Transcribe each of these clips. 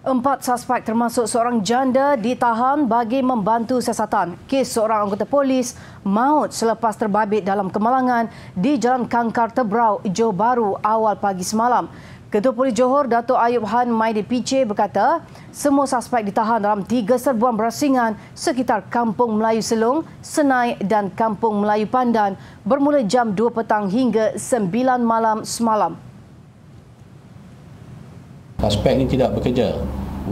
Empat suspek termasuk seorang janda ditahan bagi membantu siasatan. Kes seorang anggota polis maut selepas terbabit dalam kemalangan di Jalan Kangkar Tebrau, Johor Baru awal pagi semalam. Ketua Polis Johor, Dato' Ayub Han Maide Piche berkata, semua suspek ditahan dalam tiga serbuan berasingan sekitar Kampung Melayu Selong, Senai dan Kampung Melayu Pandan bermula jam 2 petang hingga 9 malam semalam suspek ni tidak bekerja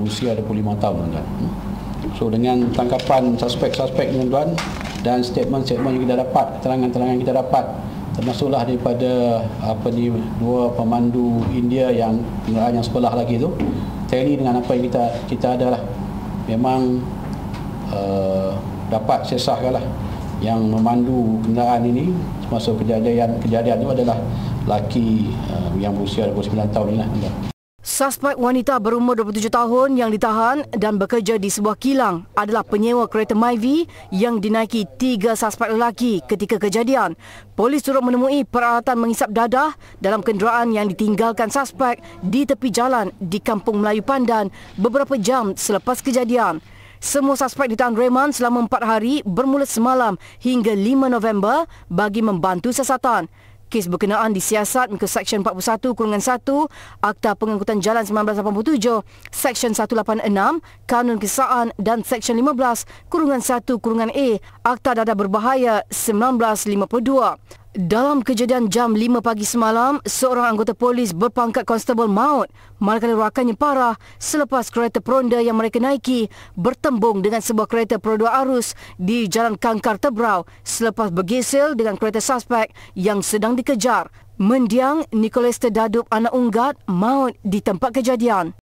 usia 25 tahun kan. so dengan tangkapan suspek-suspek ni tuan dan statement-statement yang kita dapat keterangan-keterangan yang kita dapat termasuklah daripada apa ni dua pemandu India yang kenderaan yang sebelah lagi tu tally dengan apa yang kita kita ada lah memang uh, dapat sesahkan lah yang memandu kenderaan ini semasa kejadian kejadian itu adalah laki uh, yang berusia 29 tahun ni lah Suspek wanita berumur 27 tahun yang ditahan dan bekerja di sebuah kilang adalah penyewa kereta Myvi yang dinaiki tiga suspek lelaki ketika kejadian. Polis turut menemui peralatan mengisap dadah dalam kenderaan yang ditinggalkan suspek di tepi jalan di Kampung Melayu Pandan beberapa jam selepas kejadian. Semua suspek ditahan reman selama empat hari bermula semalam hingga 5 November bagi membantu sesatan kes berkenaan disiasat mengikut Seksyen 41 Kurungan 1 Akta Pengangkutan Jalan 1987, Seksyen 186 Kanun Kesaan dan Seksyen 15 Kurungan 1 Kurungan A Akta Dada Berbahaya 1952. Dalam kejadian jam 5 pagi semalam, seorang anggota polis berpangkat konstabel maut manakala rakannya parah selepas kereta peronda yang mereka naiki bertembung dengan sebuah kereta peronda arus di Jalan Kangkar Tebrau selepas bergesel dengan kereta suspek yang sedang dikejar. Mendiang Nicholas Dadup anak unggat maut di tempat kejadian.